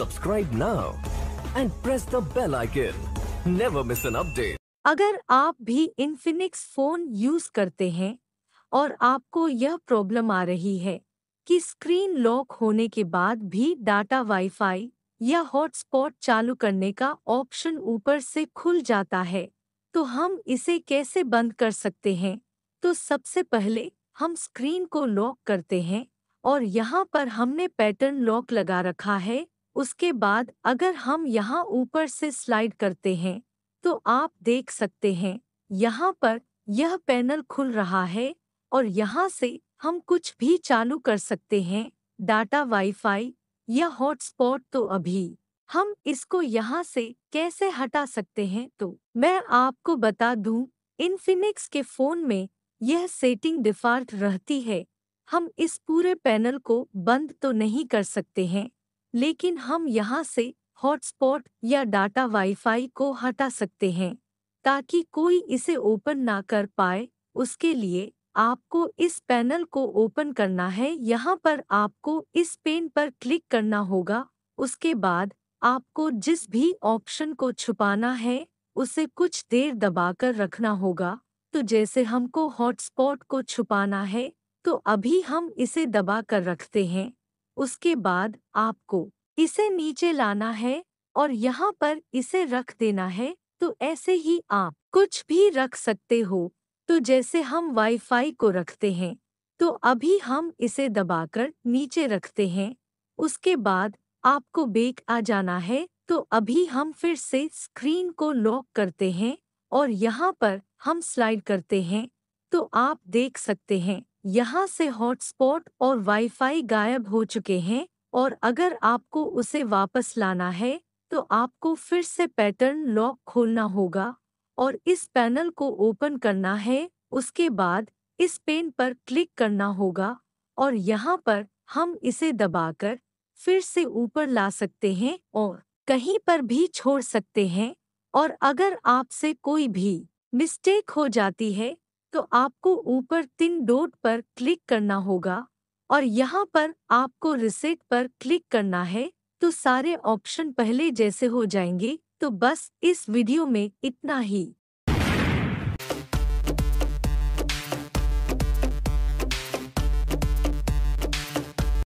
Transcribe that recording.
subscribe now and press the bell icon. Never miss an update. अगर आप भी Infinix phone use करते हैं और आपको यह प्रॉब्लम आ रही है कि स्क्रीन लॉक होने के बाद भी डाटा वाईफाई या हॉटस्पॉट चालू करने का ऑप्शन ऊपर से खुल जाता है तो हम इसे कैसे बंद कर सकते हैं तो सबसे पहले हम स्क्रीन को लॉक करते हैं और यहाँ पर हमने पैटर्न लॉक लगा रखा है उसके बाद अगर हम यहाँ ऊपर से स्लाइड करते हैं तो आप देख सकते हैं यहाँ पर यह पैनल खुल रहा है और यहाँ से हम कुछ भी चालू कर सकते हैं डाटा वाईफाई या हॉटस्पॉट तो अभी हम इसको यहाँ से कैसे हटा सकते हैं तो मैं आपको बता दूं इन्फिनिक्स के फ़ोन में यह सेटिंग डिफ़ॉल्ट रहती है हम इस पूरे पैनल को बंद तो नहीं कर सकते हैं लेकिन हम यहाँ से हॉटस्पॉट या डाटा वाईफाई को हटा सकते हैं ताकि कोई इसे ओपन ना कर पाए उसके लिए आपको इस पैनल को ओपन करना है यहाँ पर आपको इस पेन पर क्लिक करना होगा उसके बाद आपको जिस भी ऑप्शन को छुपाना है उसे कुछ देर दबाकर रखना होगा तो जैसे हमको हॉटस्पॉट को छुपाना है तो अभी हम इसे दबा कर रखते हैं उसके बाद आपको इसे नीचे लाना है और यहाँ पर इसे रख देना है तो ऐसे ही आप कुछ भी रख सकते हो तो जैसे हम वाईफाई को रखते हैं तो अभी हम इसे दबाकर नीचे रखते हैं उसके बाद आपको बेक आ जाना है तो अभी हम फिर से स्क्रीन को लॉक करते हैं और यहाँ पर हम स्लाइड करते हैं तो आप देख सकते हैं यहाँ से हॉटस्पॉट और वाईफाई गायब हो चुके हैं और अगर आपको उसे वापस लाना है तो आपको फिर से पैटर्न लॉक खोलना होगा और इस पैनल को ओपन करना है उसके बाद इस पेन पर क्लिक करना होगा और यहाँ पर हम इसे दबाकर फिर से ऊपर ला सकते हैं और कहीं पर भी छोड़ सकते हैं और अगर आपसे कोई भी मिस्टेक हो जाती है तो आपको ऊपर तीन डोट पर क्लिक करना होगा और यहाँ पर आपको रिसेट पर क्लिक करना है तो सारे ऑप्शन पहले जैसे हो जाएंगे तो बस इस वीडियो में इतना ही